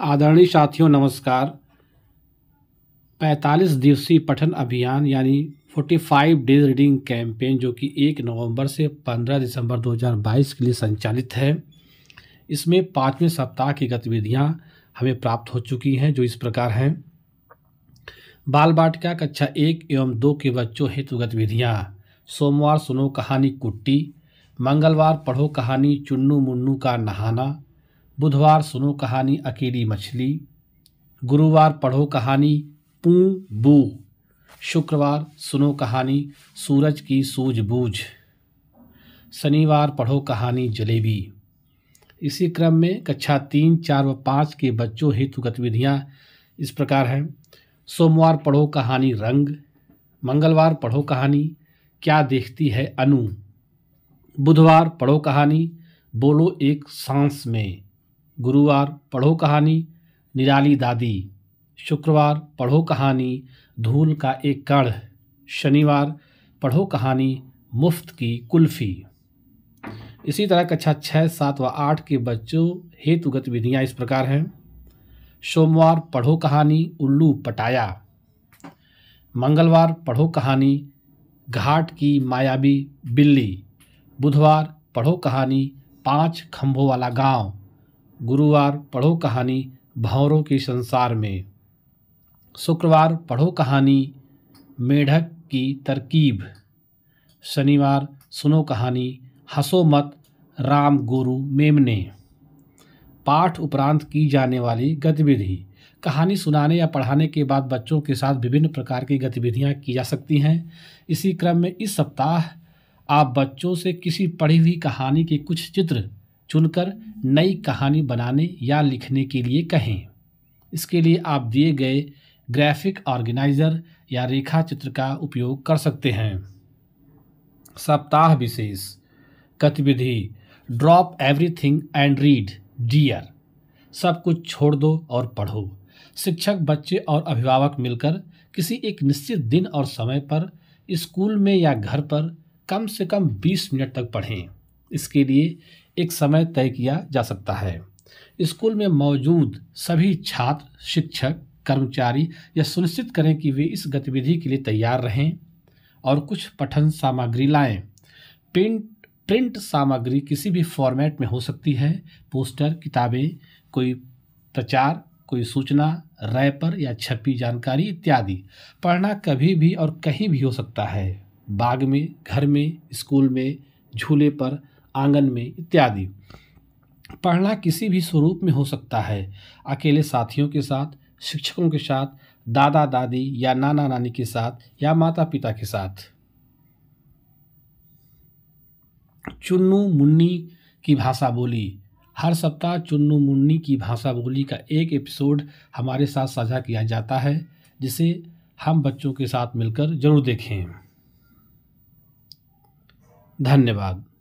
आदरणीय साथियों नमस्कार 45 दिवसीय पठन अभियान यानी 45 डेज रीडिंग कैंपेन जो कि 1 नवंबर से 15 दिसंबर 2022 के लिए संचालित है इसमें पाँचवें सप्ताह की गतिविधियां हमें प्राप्त हो चुकी हैं जो इस प्रकार हैं बाल बाटिका कक्षा एक एवं दो के बच्चों हेतु गतिविधियाँ सोमवार सुनो कहानी कुट्टी मंगलवार पढ़ो कहानी चुन्नू मुन्नू का नहाना बुधवार सुनो कहानी अकेली मछली गुरुवार पढ़ो कहानी पू बू शुक्रवार सुनो कहानी सूरज की सूझबूझ शनिवार पढ़ो कहानी जलेबी इसी क्रम में कक्षा तीन चार व पाँच के बच्चों हेतु गतिविधियाँ इस प्रकार हैं सोमवार पढ़ो कहानी रंग मंगलवार पढ़ो कहानी क्या देखती है अनु बुधवार पढ़ो कहानी बोलो एक सांस में गुरुवार पढ़ो कहानी निराली दादी शुक्रवार पढ़ो कहानी धूल का एक कण शनिवार पढ़ो कहानी मुफ्त की कुल्फ़ी इसी तरह कक्षा छः सात व आठ के बच्चों हेतु गतिविधियाँ इस प्रकार हैं सोमवार पढ़ो कहानी उल्लू पटाया मंगलवार पढ़ो कहानी घाट की मायावी बिल्ली बुधवार पढ़ो कहानी पांच खंभों वाला गांव गुरुवार पढ़ो कहानी भंवरों के संसार में शुक्रवार पढ़ो कहानी मेढक की तरकीब शनिवार सुनो कहानी हंसो मत राम गुरु मेमने पाठ उपरांत की जाने वाली गतिविधि कहानी सुनाने या पढ़ाने के बाद बच्चों के साथ विभिन्न प्रकार की गतिविधियां की जा सकती हैं इसी क्रम में इस सप्ताह आप बच्चों से किसी पढ़ी हुई कहानी के कुछ चित्र चुनकर नई कहानी बनाने या लिखने के लिए कहें इसके लिए आप दिए गए ग्राफिक ऑर्गेनाइज़र या रेखा चित्र का उपयोग कर सकते हैं सप्ताह विशेष गतिविधि drop everything and read DEAR सब कुछ छोड़ दो और पढ़ो शिक्षक बच्चे और अभिभावक मिलकर किसी एक निश्चित दिन और समय पर स्कूल में या घर पर कम से कम 20 मिनट तक पढ़ें इसके लिए एक समय तय किया जा सकता है स्कूल में मौजूद सभी छात्र शिक्षक कर्मचारी यह सुनिश्चित करें कि वे इस गतिविधि के लिए तैयार रहें और कुछ पठन सामग्री लाएं प्रिंट प्रिंट सामग्री किसी भी फॉर्मेट में हो सकती है पोस्टर किताबें कोई प्रचार कोई सूचना रैपर या छपी जानकारी इत्यादि पढ़ना कभी भी और कहीं भी हो सकता है बाग में घर में स्कूल में झूले पर आंगन में इत्यादि पढ़ना किसी भी स्वरूप में हो सकता है अकेले साथियों के साथ शिक्षकों के साथ दादा दादी या नाना नानी के साथ या माता पिता के साथ चुन्नू मुन्नी की भाषा बोली हर सप्ताह चुन्नू मुन्नी की भाषा बोली का एक एपिसोड हमारे साथ साझा किया जाता है जिसे हम बच्चों के साथ मिलकर जरूर देखें धन्यवाद